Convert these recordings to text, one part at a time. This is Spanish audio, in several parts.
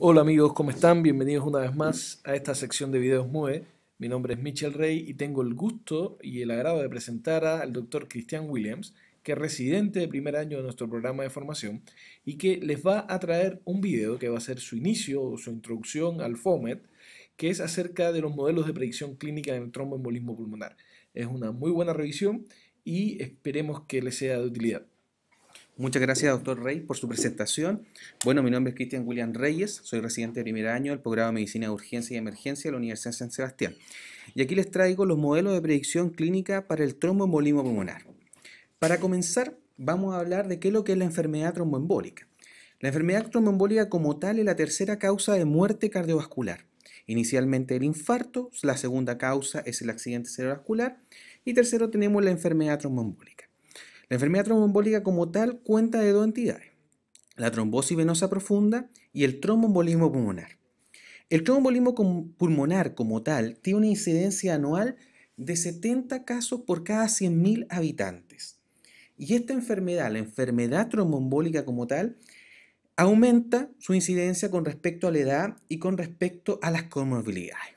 Hola amigos, ¿cómo están? Bienvenidos una vez más a esta sección de Videos MUE. Mi nombre es Michel Rey y tengo el gusto y el agrado de presentar al doctor Christian Williams, que es residente de primer año de nuestro programa de formación y que les va a traer un video que va a ser su inicio o su introducción al FOMET, que es acerca de los modelos de predicción clínica en el tromboembolismo pulmonar. Es una muy buena revisión y esperemos que les sea de utilidad. Muchas gracias, doctor Rey, por su presentación. Bueno, mi nombre es Cristian William Reyes, soy residente de primer año del programa de Medicina de Urgencia y Emergencia de la Universidad de San Sebastián. Y aquí les traigo los modelos de predicción clínica para el tromboembolismo pulmonar. Para comenzar, vamos a hablar de qué es lo que es la enfermedad tromboembólica. La enfermedad tromboembólica como tal es la tercera causa de muerte cardiovascular. Inicialmente el infarto, la segunda causa es el accidente cerebrovascular y tercero tenemos la enfermedad tromboembólica. La enfermedad tromboembólica como tal cuenta de dos entidades, la trombosis venosa profunda y el tromboembolismo pulmonar. El tromboembolismo pulmonar como tal tiene una incidencia anual de 70 casos por cada 100.000 habitantes. Y esta enfermedad, la enfermedad tromboembólica como tal, aumenta su incidencia con respecto a la edad y con respecto a las comorbilidades.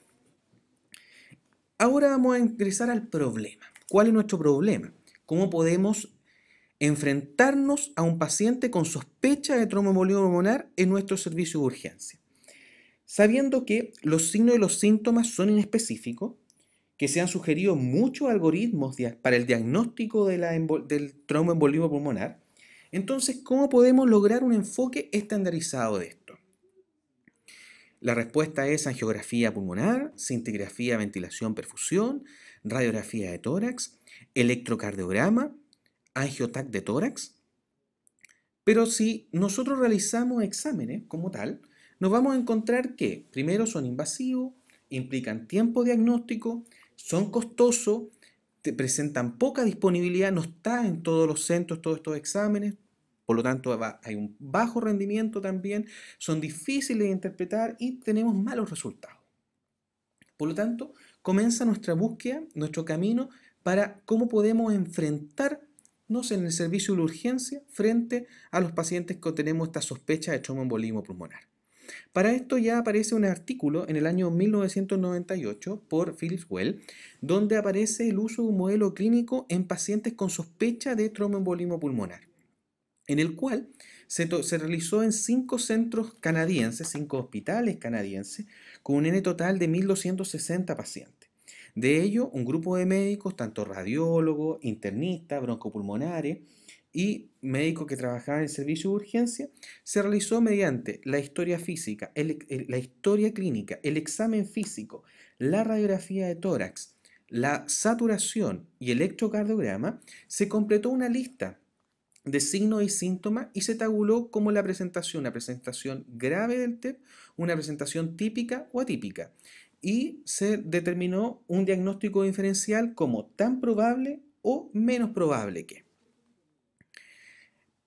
Ahora vamos a ingresar al problema. ¿Cuál es nuestro problema? ¿Cómo podemos enfrentarnos a un paciente con sospecha de tromboembolismo pulmonar en nuestro servicio de urgencia. Sabiendo que los signos y los síntomas son inespecíficos, que se han sugerido muchos algoritmos para el diagnóstico de la del tromboembolismo pulmonar, entonces, ¿cómo podemos lograr un enfoque estandarizado de esto? La respuesta es angiografía pulmonar, cintigrafía, ventilación, perfusión, radiografía de tórax, electrocardiograma, angiotac de tórax. Pero si nosotros realizamos exámenes como tal, nos vamos a encontrar que primero son invasivos, implican tiempo diagnóstico, son costosos, presentan poca disponibilidad, no está en todos los centros todos estos exámenes, por lo tanto hay un bajo rendimiento también, son difíciles de interpretar y tenemos malos resultados. Por lo tanto, comienza nuestra búsqueda, nuestro camino para cómo podemos enfrentar en el servicio de urgencia frente a los pacientes que tenemos esta sospecha de tromboembolismo pulmonar. Para esto ya aparece un artículo en el año 1998 por Phillips Well, donde aparece el uso de un modelo clínico en pacientes con sospecha de tromboembolismo pulmonar, en el cual se, se, realizó en cinco centros canadienses, cinco hospitales canadienses, con un N total de 1.260 pacientes. De ello, un grupo de médicos, tanto radiólogos, internistas, broncopulmonares y médicos que trabajaban en servicio de urgencia, se realizó mediante la historia física, la historia clínica, el examen físico, la radiografía de tórax, la saturación y electrocardiograma, se completó una lista de signos y síntomas y se tabuló como la presentación, una presentación grave del TEP, una presentación típica o atípica y se determinó un diagnóstico diferencial como tan probable o menos probable que.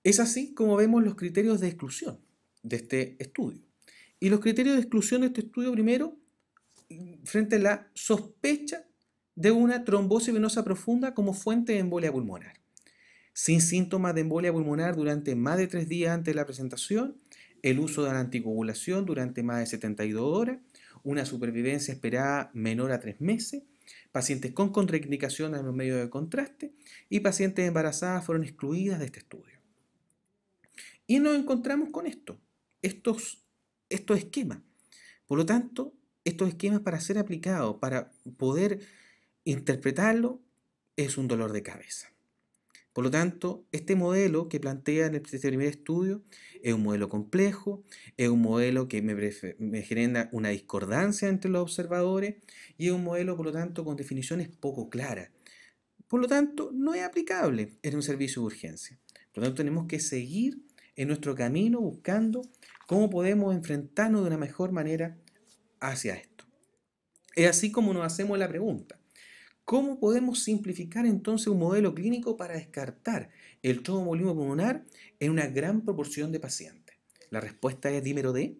Es así como vemos los criterios de exclusión de este estudio. Y los criterios de exclusión de este estudio primero, frente a la sospecha de una trombosis venosa profunda como fuente de embolia pulmonar. Sin síntomas de embolia pulmonar durante más de tres días antes de la presentación, el uso de la anticoagulación durante más de 72 horas, una supervivencia esperada menor a tres meses, pacientes con contraindicaciones en los medios de contraste y pacientes embarazadas fueron excluidas de este estudio. Y nos encontramos con esto, estos, estos esquemas. Por lo tanto, estos esquemas para ser aplicados, para poder interpretarlo, es un dolor de cabeza. Por lo tanto, este modelo que plantea en este primer estudio es un modelo complejo, es un modelo que me, genera una discordancia entre los observadores y es un modelo, por lo tanto, con definiciones poco claras. Por lo tanto, no es aplicable en un servicio de urgencia. Por lo tanto, tenemos que seguir en nuestro camino buscando cómo podemos enfrentarnos de una mejor manera hacia esto. Es así como nos hacemos la pregunta. ¿Cómo podemos simplificar entonces un modelo clínico para descartar el tromboembolismo pulmonar en una gran proporción de pacientes? La respuesta es dímero D.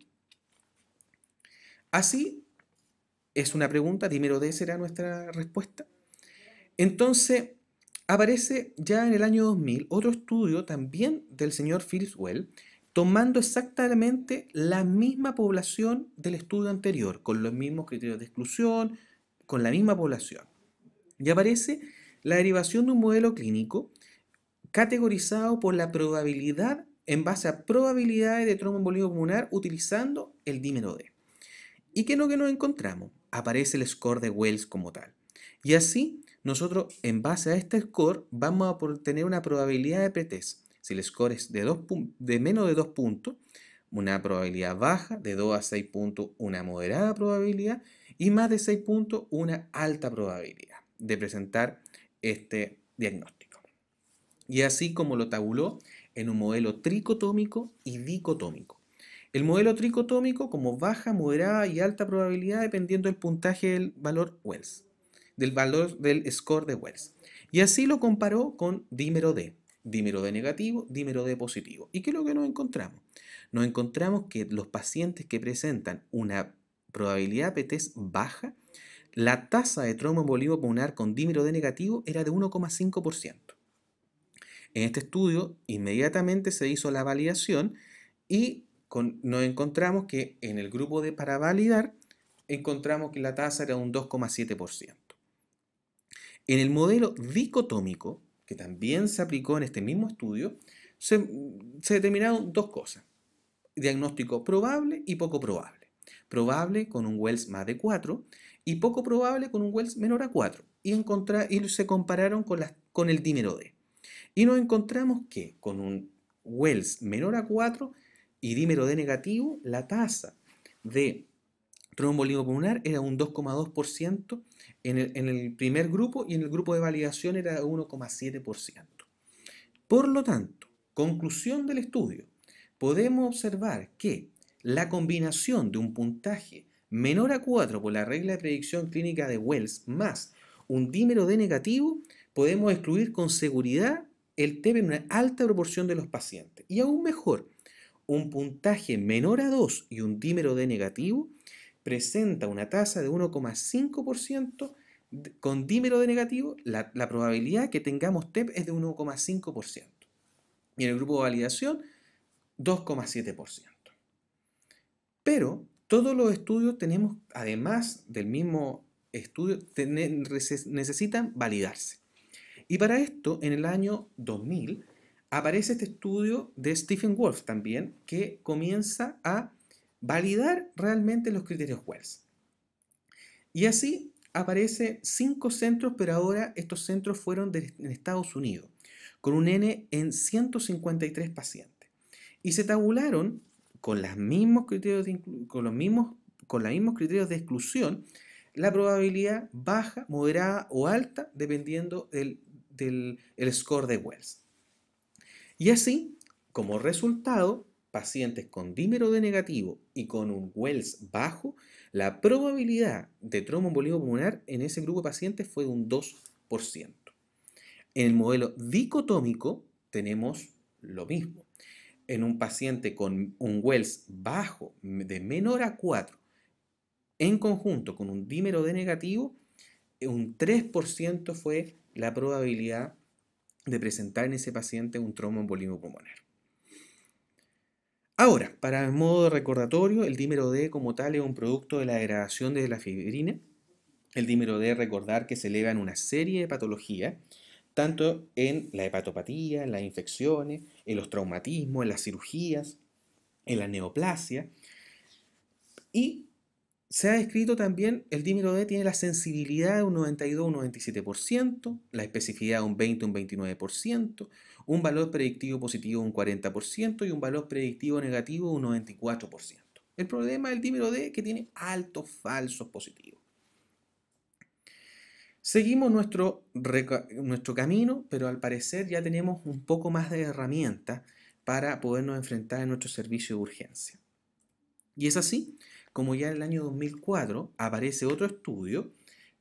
Así ah, es una pregunta, dímero D será nuestra respuesta. Entonces, aparece ya en el año 2000 otro estudio también del señor Phillips Well, tomando exactamente la misma población del estudio anterior, con los mismos criterios de exclusión, con la misma población. Y aparece la derivación de un modelo clínico categorizado por la probabilidad en base a probabilidades de tromboembolismo pulmonar utilizando el dímero D. ¿Y qué es lo que nos encontramos? Aparece el score de Wells como tal. Y así, nosotros en base a este score vamos a tener una probabilidad de pretest. Si el score es de, de menos de 2 puntos, una probabilidad baja, de 2 a 6 puntos una moderada probabilidad y más de 6 puntos una alta probabilidad de presentar este diagnóstico. Y así como lo tabuló en un modelo tricotómico y dicotómico. El modelo tricotómico como baja, moderada y alta probabilidad dependiendo del puntaje del valor Wells, del valor del score de Wells. Y así lo comparó con dímero D, dímero D negativo, dímero D positivo. ¿Y qué es lo que nos encontramos? Nos encontramos que los pacientes que presentan una probabilidad PTES baja la tasa de trauma pulmonar con dímero D negativo era de 1,5%. En este estudio inmediatamente se hizo la validación y nos encontramos que en el grupo de para validar encontramos que la tasa era un 2,7%. En el modelo dicotómico, que también se aplicó en este mismo estudio, se, se determinaron dos cosas. Diagnóstico probable y poco probable. Probable con un Wells más de 4 y poco probable con un Wells menor a 4. Y, y se compararon con, con el dímero D. Y nos encontramos que con un Wells menor a 4 y dímero D negativo, la tasa de trombolismo pulmonar era un 2,2% en el, en el primer grupo y en el grupo de validación era 1,7%. Por lo tanto, conclusión del estudio, podemos observar que la combinación de un puntaje menor a 4 por la regla de predicción clínica de Wells más un dímero de negativo, podemos excluir con seguridad el TEP en una alta proporción de los pacientes. Y aún mejor, un puntaje menor a 2 y un dímero D negativo presenta una tasa de 1,5% con dímero de negativo, la, la, probabilidad que tengamos TEP es de 1,5%. Y en el grupo de validación, 2,7%. Pero todos los estudios tenemos, además del mismo estudio, necesitan validarse. Y para esto, en el año 2000, aparece este estudio de Stephen Wolf también, que comienza a validar realmente los criterios Wells. Y así aparece cinco centros, pero ahora estos centros fueron de, en Estados Unidos, con un N en 153 pacientes. Y se tabularon con, mismos criterios con, los mismos, con los mismos criterios de exclusión, la probabilidad baja, moderada o alta, dependiendo del, score de Wells. Y así, como resultado, pacientes con dímero de negativo y con un Wells bajo, la probabilidad de tromboembolismo pulmonar en ese grupo de pacientes fue de un 2%. En el modelo dicotómico tenemos lo mismo en un paciente con un Wells bajo, de menor a 4, en conjunto con un dímero D negativo, eh, un 3% fue la probabilidad de presentar en ese paciente un tromboembolismo pulmonar. Ahora, para el modo recordatorio, el dímero D como tal es un producto de la degradación de la fibrina. El dímero D, recordar que se eleva en una serie de patologías tanto en la hepatopatía, en las infecciones, en los traumatismos, en las cirugías, en la neoplasia. Y se ha descrito también, el dímero D tiene la sensibilidad de un 92-97%, la especificidad de un 20-29%, un valor predictivo positivo de un 40% y un valor predictivo negativo de un 94%. El problema del dímero D es que tiene altos falsos positivos. Seguimos nuestro, nuestro camino, pero al parecer ya tenemos un poco más de herramientas para podernos enfrentar en nuestro servicio de urgencia. Y es así como ya en el año 2004 aparece otro estudio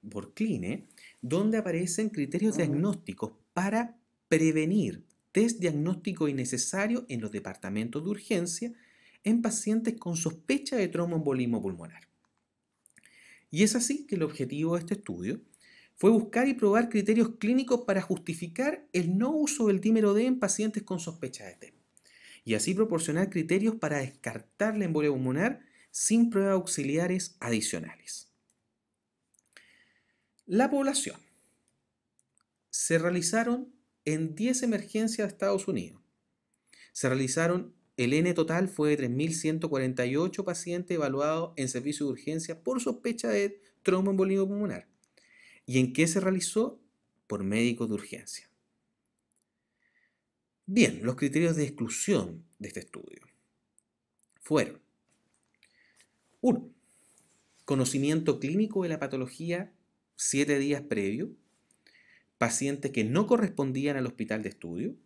por Cline, donde aparecen criterios diagnósticos para prevenir test diagnóstico innecesario en los departamentos de urgencia en pacientes con sospecha de tromboembolismo pulmonar. Y es así que el objetivo de este estudio fue buscar y probar criterios clínicos para justificar el no uso del dímero D en pacientes con sospecha de T. y así proporcionar criterios para descartar la embolia pulmonar sin pruebas auxiliares adicionales. La población. Se realizaron en 10 emergencias de Estados Unidos. Se realizaron, el N total fue de 3.148 pacientes evaluados en servicio de urgencia por sospecha de tromboembolismo pulmonar ¿Y en qué se realizó? Por médico de urgencia. Bien, los criterios de exclusión de este estudio fueron 1. Conocimiento clínico de la patología siete días previo, pacientes que no correspondían al hospital de estudio,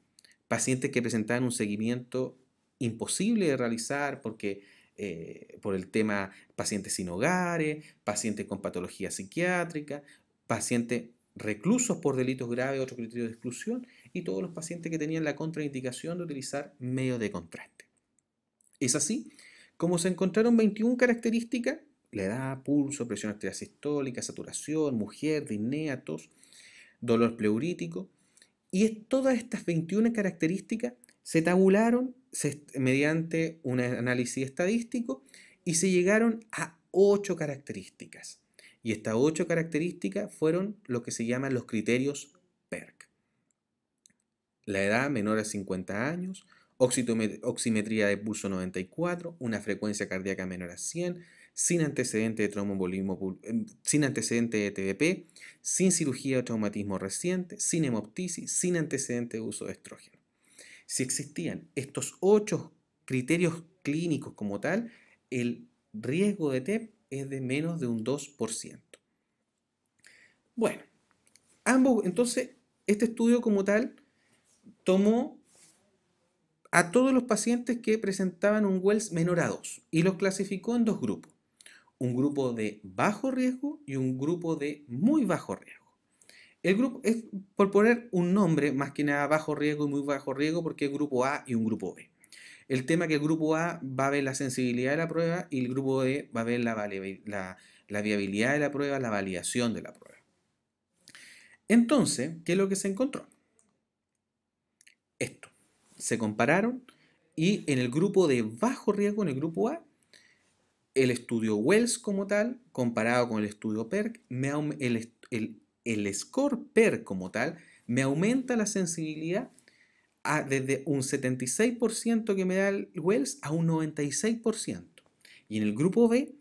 pacientes que presentaban un seguimiento imposible de realizar porque eh, por el tema pacientes sin hogares, pacientes con patología psiquiátrica, pacientes reclusos por delitos graves, otro criterio de exclusión, y todos los pacientes que tenían la contraindicación de utilizar medios de contraste. Es así, como se encontraron 21 características, la edad, pulso, presión arterial sistólica, saturación, mujer, dinéatos, dolor pleurítico, y todas estas 21 características se tabularon mediante un análisis estadístico y se llegaron a 8 características. Y estas ocho características fueron lo que se llaman los criterios PERC. La edad menor a 50 años, oximetría de pulso 94, una frecuencia cardíaca menor a 100, sin antecedente de TDP, em, sin antecedente de sin cirugía o traumatismo reciente, sin hemoptisis, sin antecedente de uso de estrógeno. Si existían estos ocho criterios clínicos como tal, el riesgo de TEP es de menos de un 2%. Bueno, ambos, entonces, este estudio como tal tomó a todos los pacientes que presentaban un Wells menor a 2 y los clasificó en dos grupos, un grupo de bajo riesgo y un grupo de muy bajo riesgo. El grupo es por poner un nombre, más que nada bajo riesgo y muy bajo riesgo, porque es grupo A y un grupo B. El tema que el grupo A va a ver la sensibilidad de la prueba y el grupo B va a ver la, viabilidad de la prueba, la validación de la prueba. Entonces, ¿qué es lo que se encontró? Esto. Se compararon y en el grupo de bajo riesgo, en el grupo A, el estudio Wells como tal, comparado con el estudio PERC, el, el, score PERC como tal, me aumenta la sensibilidad desde un 76% que me da el Wells a un 96%. Y en el grupo B,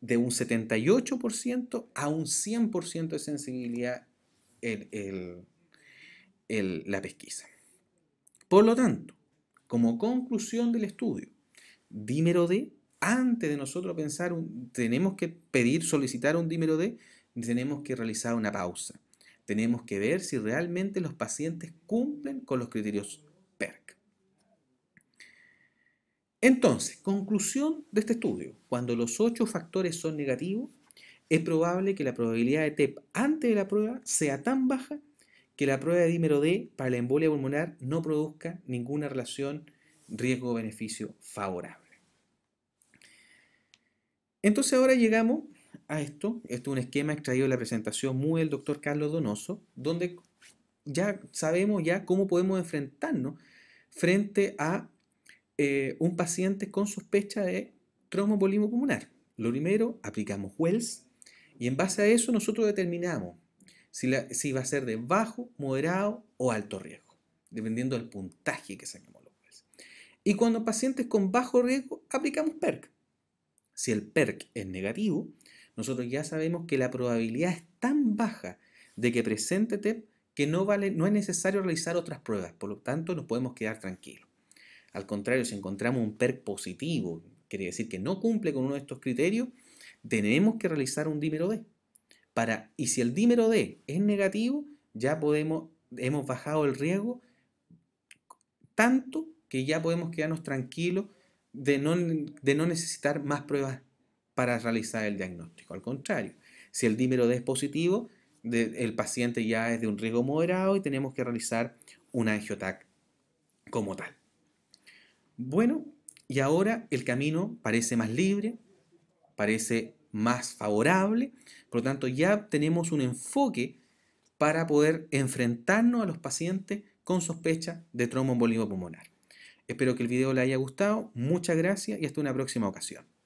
de un 78% a un 100% de sensibilidad en la pesquisa. Por lo tanto, como conclusión del estudio, dímero D, antes de nosotros pensar, tenemos que pedir, solicitar un dímero D, tenemos que realizar una pausa tenemos que ver si realmente los pacientes cumplen con los criterios PERC. Entonces, conclusión de este estudio. Cuando los ocho factores son negativos, es probable que la probabilidad de TEP antes de la prueba sea tan baja que la prueba de dímero D para la embolia pulmonar no produzca ninguna relación riesgo-beneficio favorable. Entonces ahora llegamos a esto, esto es un esquema extraído de la presentación ...muy del doctor Carlos Donoso, donde ya sabemos ya cómo podemos enfrentarnos frente a eh, un paciente con sospecha de tromboembolismo pulmonar. Lo primero, aplicamos Wells y en base a eso nosotros determinamos si, va a ser de bajo, moderado o alto riesgo, dependiendo del puntaje que saquemos los Wells. Y cuando pacientes con bajo riesgo, aplicamos PERC. Si el PERC es negativo, nosotros ya sabemos que la probabilidad es tan baja de que presente TEP que no, vale, no es necesario realizar otras pruebas, por lo tanto nos podemos quedar tranquilos. Al contrario, si encontramos un e PERC positivo, quiere decir que no cumple con uno de estos criterios, tenemos que realizar un dímero D. Para, y si el dímero D es negativo, ya podemos, hemos bajado el riesgo tanto que ya podemos quedarnos tranquilos de no, de no necesitar más pruebas para realizar el diagnóstico. Al contrario, si el dímero es positivo, el paciente ya es de un riesgo moderado y tenemos que realizar un angiotac como tal. Bueno, y ahora el camino parece más libre, parece más favorable, por lo tanto ya tenemos un enfoque para poder enfrentarnos a los pacientes con sospecha de tromboembolismo pulmonar. Espero que el video le haya gustado, muchas gracias y hasta una próxima ocasión.